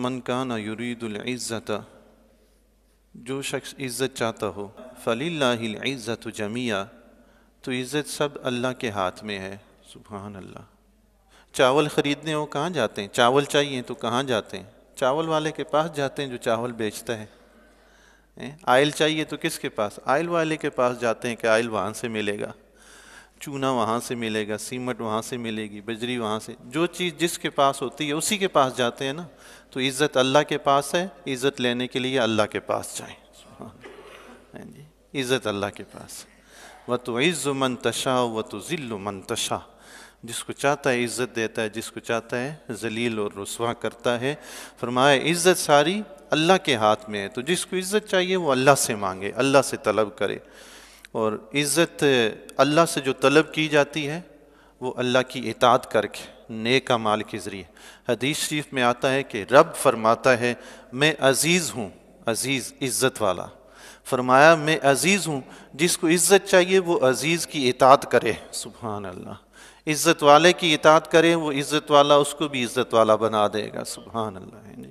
मन काना युरीदुल्ज़त जो शख्स इज़्ज़त चाहता हो फ़लीज़्ज़त जमिया तो इज़्ज़त सब अल्लाह के हाथ में है सुबहान अल्लाह चावल ख़रीदने वो कहाँ जाते हैं चावल चाहिए तो कहाँ जाते हैं चावल वाले के पास जाते हैं जो चावल बेचता है आयल चाहिए तो किसके पास आयल वाले के पास जाते हैं कि आयल वहाँ से मिलेगा चूना वहाँ से मिलेगा सीमट वहाँ से मिलेगी बजरी वहाँ से जो चीज़ जिसके पास होती है उसी के पास जाते हैं ना तो इज़्ज़त अल्लाह के पास है इज़्ज़त लेने के लिए अल्लाह के पास जाए हाँ जी इज़्ज़त अल्लाह के पास व तो इज़्ज़ मन तशा व तो ज़िल्ल मन तशा जिसको चाहता है इज़्ज़त देता है जिसको चाहता है जलील और रसवा करता है फरमाया इज़्ज़त सारी अल्लाह के हाथ में है तो जिसको इज़्ज़त चाहिए वो अल्लाह से मांगे अल्लाह से तलब करे और इज़्ज़त अल्लाह से जो तलब की जाती है वो अल्लाह की इताद करके नेक माल के ज़रिए हदीस शरीफ में आता है कि रब फरमाता है मैं अज़ीज़ हूँ अज़ीज़ इज़्ज़त वाला फरमाया मैं अज़ीज़ हूँ जिसको इज़्ज़त चाहिए वो अज़ीज़ की इताद करे सुबहान अल्लाह इज़्ज़त वाले की इतात करे वो इज़्ज़त वाला उसको भी इज़्ज़त वाला बना देगा सुबहान अल्लाह